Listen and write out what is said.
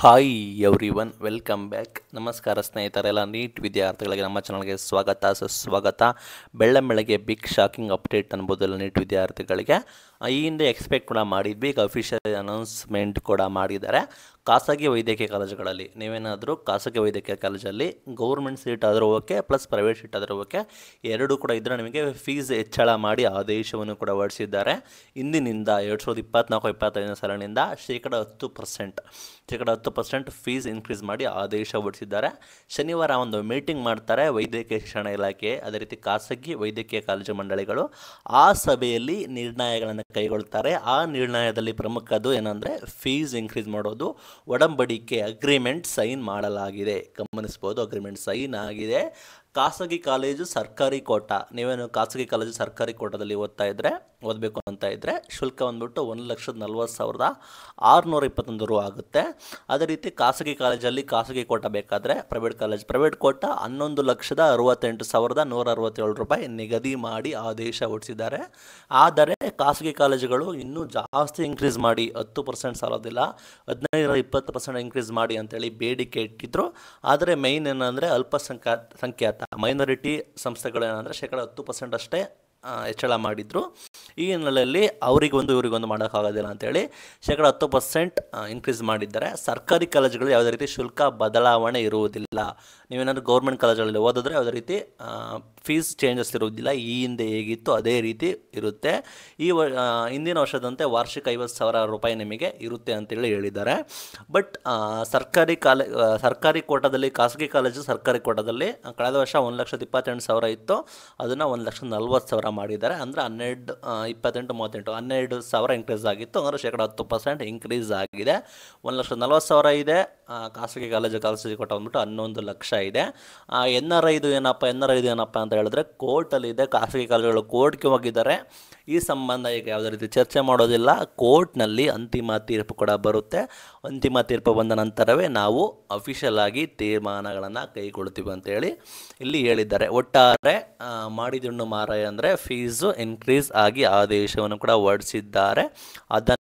hi everyone welcome back ನಮಸ್ಕಾರ ಸ್ನೇಹಿತರೆಲ್ಲ NEET ವಿದ್ಯಾರ್ಥಿಗಳಿಗೆ ನಮ್ಮ ಚಾನಲ್ಗೆ ಸ್ವಾಗತ ಸುಸ್ವಾಗತ ಬೆಳ್ಳಂಬೆಳಗ್ಗೆ ಬಿಗ್ ಶಾಕಿಂಗ್ ಅಪ್ಡೇಟ್ ಅನ್ಬೋದಲ್ಲ ನೀಟ್ ವಿದ್ಯಾರ್ಥಿಗಳಿಗೆ ಈ ಹಿಂದೆ ಎಕ್ಸ್ಪೆಕ್ಟ್ ಕೂಡ ಮಾಡಿದ್ವಿ ಈಗ ಅಫಿಷಿಯಲ್ ಅನೌನ್ಸ್ಮೆಂಟ್ ಕೂಡ ಮಾಡಿದ್ದಾರೆ ಖಾಸಗಿ ವೈದ್ಯಕೀಯ ಕಾಲೇಜುಗಳಲ್ಲಿ ನೀವೇನಾದರೂ ಖಾಸಗಿ ವೈದ್ಯಕೀಯ ಕಾಲೇಜಲ್ಲಿ ಗೌರ್ಮೆಂಟ್ ಸೀಟ್ ಆದರೂ ಓಕೆ ಪ್ಲಸ್ ಪ್ರೈವೇಟ್ ಸೀಟ್ ಆದರೂ ಓಕೆ ಎರಡೂ ಕೂಡ ಇದ್ದರೆ ನಿಮಗೆ ಫೀಸ್ ಹೆಚ್ಚಳ ಮಾಡಿ ಆದೇಶವನ್ನು ಕೂಡ ಹೊರಡಿಸಿದ್ದಾರೆ ಇಂದಿನಿಂದ ಎರಡು ಸಾವಿರದ ಇಪ್ಪತ್ನಾಲ್ಕು ಇಪ್ಪತ್ತೈದನೇ ಸಾಲಿನಿಂದ ಶೇಕಡ ಹತ್ತು ಪರ್ಸೆಂಟ್ ಶೇಕಡ ಹತ್ತು ಪರ್ಸೆಂಟ್ ಫೀಸ್ ಇನ್ಕ್ರೀಸ್ ಮಾಡಿ ಆದೇಶ ಹೊರಡಿಸಿದ್ದಾರೆ ಶನಿವಾರ ಒಂದು ಮೀಟಿಂಗ್ ಮಾಡ್ತಾರೆ ವೈದ್ಯಕೀಯ ಶಿಕ್ಷಣ ಇಲಾಖೆ ಅದೇ ರೀತಿ ಖಾಸಗಿ ವೈದ್ಯಕೀಯ ಕಾಲೇಜು ಮಂಡಳಿಗಳು ಆ ಸಭೆಯಲ್ಲಿ ನಿರ್ಣಯಗಳನ್ನು ಕೈಗೊಳ್ತಾರೆ ಆ ನಿರ್ಣಯದಲ್ಲಿ ಪ್ರಮುಖದ್ದು ಏನಂದ್ರೆ ಫೀಸ್ ಇನ್ಕ್ರೀಸ್ ಮಾಡೋದು ಒಡಂಬಡಿಕೆ ಅಗ್ರಿಮೆಂಟ್ ಸೈನ್ ಮಾಡಲಾಗಿದೆ ಗಮನಿಸ್ಬೋದು ಅಗ್ರಿಮೆಂಟ್ ಸೈನ್ ಆಗಿದೆ ಖಾಸಗಿ ಕಾಲೇಜು ಸರ್ಕಾರಿ ಕೋಟ ನೀವೇನು ಖಾಸಗಿ ಕಾಲೇಜು ಸರ್ಕಾರಿ ಕೋಟದಲ್ಲಿ ಓದ್ತಾ ಇದ್ದರೆ ಓದಬೇಕು ಅಂತ ಇದ್ದರೆ ಶುಲ್ಕ ಬಂದ್ಬಿಟ್ಟು ಒಂದು ಲಕ್ಷದ ನಲ್ವತ್ತು ಸಾವಿರದ ಆರುನೂರ ಇಪ್ಪತ್ತೊಂದು ರೂ ಆಗುತ್ತೆ ಅದೇ ರೀತಿ ಖಾಸಗಿ ಕಾಲೇಜಲ್ಲಿ ಖಾಸಗಿ ಕೋಟ ಬೇಕಾದರೆ ಪ್ರೈವೇಟ್ ಕಾಲೇಜ್ ಪ್ರೈವೇಟ್ ಕೋಟ ಹನ್ನೊಂದು ಲಕ್ಷದ ಅರವತ್ತೆಂಟು ಸಾವಿರದ ನೂರ ಅರವತ್ತೇಳು ರೂಪಾಯಿ ನಿಗದಿ ಮಾಡಿ ಆದೇಶ ಹೊಡಿಸಿದ್ದಾರೆ ಆದರೆ ಖಾಸಗಿ ಕಾಲೇಜುಗಳು ಇನ್ನೂ ಜಾಸ್ತಿ ಇನ್ಕ್ರೀಸ್ ಮಾಡಿ ಹತ್ತು ಪರ್ಸೆಂಟ್ ಸಾಲೋದಿಲ್ಲ ಹದಿನೈದರ ಇಪ್ಪತ್ತು ಪರ್ಸೆಂಟ್ ಇನ್ಕ್ರೀಸ್ ಮಾಡಿ ಅಂತೇಳಿ ಬೇಡಿಕೆ ಇಟ್ಟಿದ್ರು ಆದರೆ ಮೈನ್ ಏನಂದರೆ ಅಲ್ಪಸಂಖ್ಯಾತ ಸಂಖ್ಯಾತ ಮೈನಾರಿಟಿ ಸಂಸ್ಥೆಗಳೇನಂದ್ರೆ ಶೇಕಡ ಹತ್ತು ಪರ್ಸೆಂಟ್ ಅಷ್ಟೇ ಹೆಚ್ಚಳ ಮಾಡಿದ್ರು ಈ ಹಿನ್ನೆಲೆಯಲ್ಲಿ ಅವರಿಗೊಂದು ಇವರಿಗೊಂದು ಮಾಡೋಕ್ಕಾಗೋದಿಲ್ಲ ಅಂತೇಳಿ ಶೇಕಡ ಹತ್ತು ಪರ್ಸೆಂಟ್ ಇನ್ಕ್ರೀಸ್ ಮಾಡಿದ್ದಾರೆ ಸರ್ಕಾರಿ ಕಾಲೇಜುಗಳಲ್ಲಿ ಯಾವುದೇ ರೀತಿ ಶುಲ್ಕ ಬದಲಾವಣೆ ಇರುವುದಿಲ್ಲ ನೀವೇನಾದರೂ ಗೌರ್ಮೆಂಟ್ ಕಾಲೇಜುಗಳಲ್ಲಿ ಓದಿದ್ರೆ ಯಾವುದೇ ರೀತಿ ಫೀಸ್ ಚೇಂಜಸ್ ಇರುವುದಿಲ್ಲ ಈ ಹಿಂದೆ ಹೇಗಿತ್ತು ಅದೇ ರೀತಿ ಇರುತ್ತೆ ಈ ವ ಹಿಂದಿನ ವರ್ಷದಂತೆ ವಾರ್ಷಿಕ ಐವತ್ತು ಸಾವಿರ ರೂಪಾಯಿ ನಿಮಗೆ ಇರುತ್ತೆ ಅಂತೇಳಿ ಹೇಳಿದ್ದಾರೆ ಬಟ್ ಸರ್ಕಾರಿ ಕಾಲೇ ಸರ್ಕಾರಿ ಕೋಟದಲ್ಲಿ ಖಾಸಗಿ ಕಾಲೇಜು ಸರ್ಕಾರಿ ಕೋಟದಲ್ಲಿ ಕಳೆದ ವರ್ಷ ಒಂದು ಲಕ್ಷದ ಇಪ್ಪತ್ತೆಂಟು ಸಾವಿರ ಇತ್ತು ಅದನ್ನು ಒಂದು ಲಕ್ಷದ ನಲ್ವತ್ತು ಸಾವಿರ ಮಾಡಿದ್ದಾರೆ ಅಂದರೆ ಹನ್ನೆರಡು ಇಪ್ಪತ್ತೆಂಟು ಮೂವತ್ತೆಂಟು ಹನ್ನೆರಡು ಸಾವಿರ ಇನ್ಕ್ರೀಸ್ ಆಗಿತ್ತು ಅಂದರೆ ಶೇಕಡ ಹತ್ತು ಪರ್ಸೆಂಟ್ ಇನ್ಕ್ರೀಸ್ ಆಗಿದೆ ಒಂದು ಲಕ್ಷ ನಲ್ವತ್ತು ಸಾವಿರ ಇದೆ ಖಾಸಗಿ ಕಾಲೇಜು ಕಾಲೇಜಿಗೆ ಕೊಟ್ಟ ಬಂದ್ಬಿಟ್ಟು ಹನ್ನೊಂದು ಲಕ್ಷ ಇದೆ ಎನ್ ಆರ್ ಐದು ಏನಪ್ಪ ಎನ್ ಆರ್ ಐದು ಏನಪ್ಪ ಅಂತ ಹೇಳಿದ್ರೆ ಕೋರ್ಟಲ್ಲಿದೆ ಖಾಸಗಿ ಕಾಲೇಜುಗಳು ಕೋರ್ಟ್ಗೆ ಹೋಗಿದ್ದಾರೆ ಈ ಸಂಬಂಧ ಈಗ ಯಾವುದೇ ರೀತಿ ಚರ್ಚೆ ಮಾಡೋದಿಲ್ಲ ಕೋರ್ಟ್ನಲ್ಲಿ ಅಂತಿಮ ತೀರ್ಪು ಕೂಡ ಬರುತ್ತೆ ಅಂತಿಮ ತೀರ್ಪು ಬಂದ ನಂತರವೇ ನಾವು ಅಫಿಷಿಯಲ್ ಆಗಿ ತೀರ್ಮಾನಗಳನ್ನು ಕೈಗೊಳ್ತೀವಿ ಅಂತೇಳಿ ಇಲ್ಲಿ ಹೇಳಿದ್ದಾರೆ ಒಟ್ಟಾರೆ ಮಾಡಿದುಣ್ಣು ಮಾರಾಯ ಅಂದರೆ ಫೀಸು ಇನ್ಕ್ರೀಸ್ ಆಗಿ ಆದೇಶವನ್ನು ಕೂಡ ಹೊರಡಿಸಿದ್ದಾರೆ ಅದನ್ನು